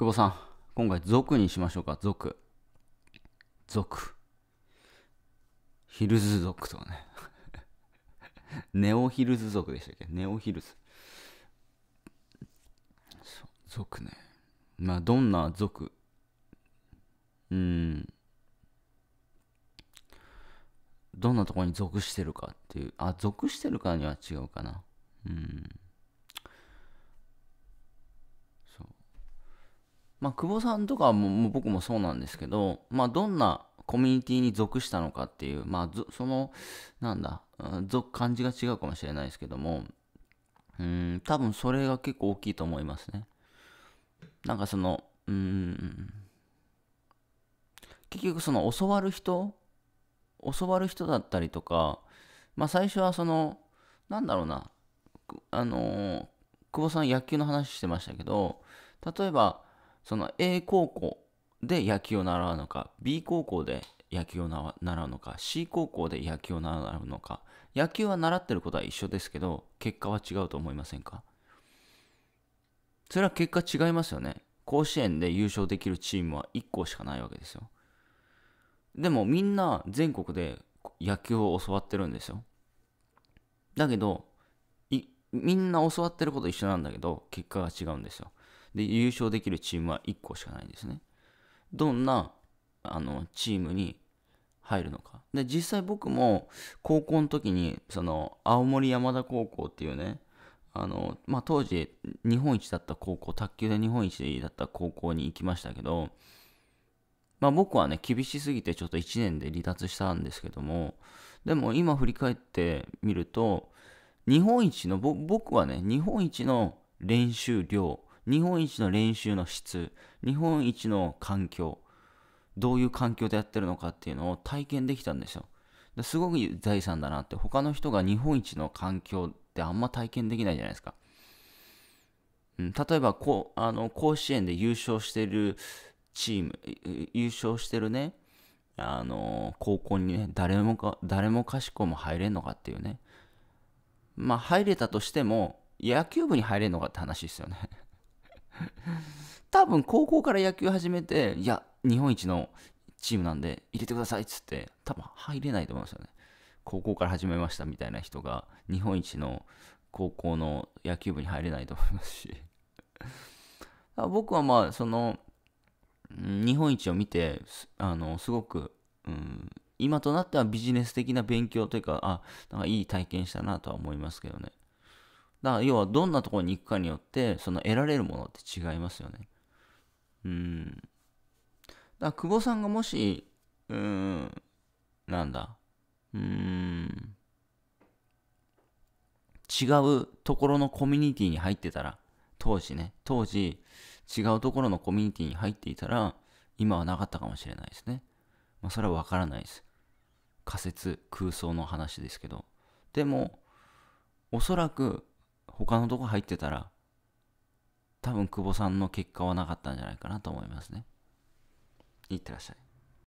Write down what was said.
久保さん、今回、族にしましょうか、族。族。ヒルズ族とかね。ネオヒルズ族でしたっけネオヒルズ。族ね。まあ、どんな族うん。どんなところに属してるかっていう。あ、属してるかには違うかな。うん。まあ、久保さんとかはもう僕もそうなんですけど、まあ、どんなコミュニティに属したのかっていう、まあ、その、なんだ、属感じが違うかもしれないですけども、うん、多分それが結構大きいと思いますね。なんかその、うん、結局その教わる人、教わる人だったりとか、まあ最初はその、なんだろうな、あのー、久保さん野球の話してましたけど、例えば、その A 高校で野球を習うのか B 高校で野球を習うのか C 高校で野球を習うのか野球は習ってることは一緒ですけど結果は違うと思いませんかそれは結果違いますよね甲子園で優勝できるチームは1校しかないわけですよでもみんな全国で野球を教わってるんですよだけどみんな教わってること一緒なんだけど結果が違うんですよで、優勝できるチームは1個しかないんですね。どんな、あの、チームに入るのか。で、実際僕も高校の時に、その、青森山田高校っていうね、あの、まあ、当時、日本一だった高校、卓球で日本一だった高校に行きましたけど、まあ、僕はね、厳しすぎてちょっと1年で離脱したんですけども、でも今振り返ってみると、日本一の、僕はね、日本一の練習量、日本一の練習の質日本一の環境どういう環境でやってるのかっていうのを体験できたんですよすごく財産だなって他の人が日本一の環境ってあんま体験できないじゃないですか、うん、例えばこうあの甲子園で優勝してるチーム優勝してるねあの高校にね誰もか誰もかしこも入れんのかっていうねまあ入れたとしても野球部に入れんのかって話ですよね多分高校から野球始めて、いや、日本一のチームなんで入れてくださいっつって、多分入れないと思いますよね。高校から始めましたみたいな人が、日本一の高校の野球部に入れないと思いますし。僕はまあ、その、日本一を見て、あの、すごく、うん、今となってはビジネス的な勉強というか、あ、なんかいい体験したなとは思いますけどね。だから要はどんなところに行くかによってその得られるものって違いますよね。うん。だから久保さんがもし、うん、なんだ、うん、違うところのコミュニティに入ってたら、当時ね、当時違うところのコミュニティに入っていたら、今はなかったかもしれないですね。まあそれはわからないです。仮説、空想の話ですけど。でも、おそらく他のとこ入ってたら、多分久保さんの結果はなかったんじゃないかなと思いますね。いってらっしゃい。